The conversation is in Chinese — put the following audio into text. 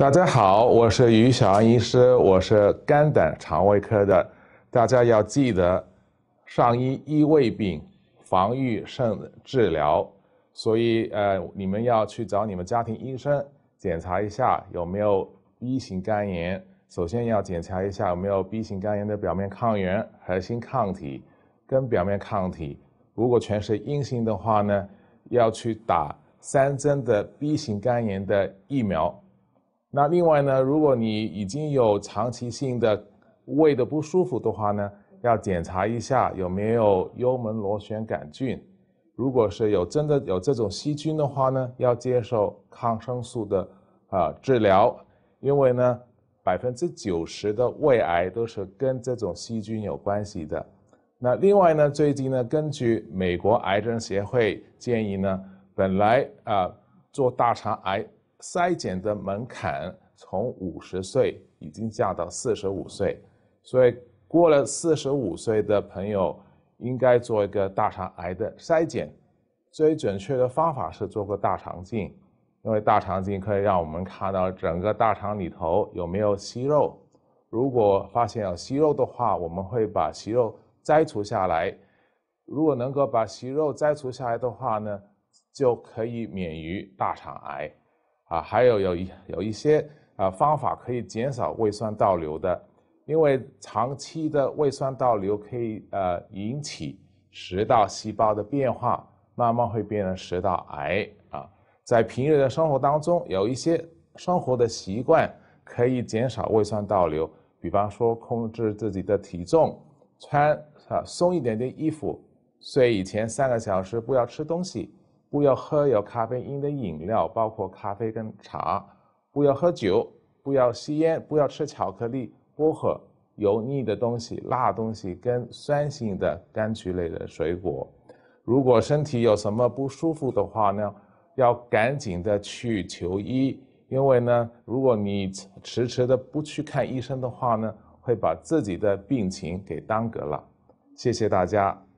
大家好，我是于小安医师，我是肝胆肠胃科的。大家要记得，上医医胃病，防御肾治疗。所以，呃，你们要去找你们家庭医生检查一下有没有 B 型肝炎。首先要检查一下有没有 B 型肝炎的表面抗原、核心抗体跟表面抗体。如果全是阴性的话呢，要去打三针的 B 型肝炎的疫苗。那另外呢，如果你已经有长期性的胃的不舒服的话呢，要检查一下有没有幽门螺旋杆菌。如果是有真的有这种细菌的话呢，要接受抗生素的啊治疗，因为呢，百分之九十的胃癌都是跟这种细菌有关系的。那另外呢，最近呢，根据美国癌症协会建议呢，本来啊做大肠癌。筛检的门槛从五十岁已经降到四十五岁，所以过了四十五岁的朋友应该做一个大肠癌的筛检。最准确的方法是做个大肠镜，因为大肠镜可以让我们看到整个大肠里头有没有息肉。如果发现有息肉的话，我们会把息肉摘除下来。如果能够把息肉摘除下来的话呢，就可以免于大肠癌。啊，还有有一有一些啊方法可以减少胃酸倒流的，因为长期的胃酸倒流可以呃引起食道细胞的变化，慢慢会变成食道癌啊。在平日的生活当中，有一些生活的习惯可以减少胃酸倒流，比方说控制自己的体重，穿啊松一点点衣服，睡以前三个小时不要吃东西。不要喝有咖啡因的饮料，包括咖啡跟茶；不要喝酒，不要吸烟，不要吃巧克力、薄荷、油腻的东西、辣东西跟酸性的柑橘类的水果。如果身体有什么不舒服的话呢，要赶紧的去求医，因为呢，如果你迟迟的不去看医生的话呢，会把自己的病情给耽搁了。谢谢大家。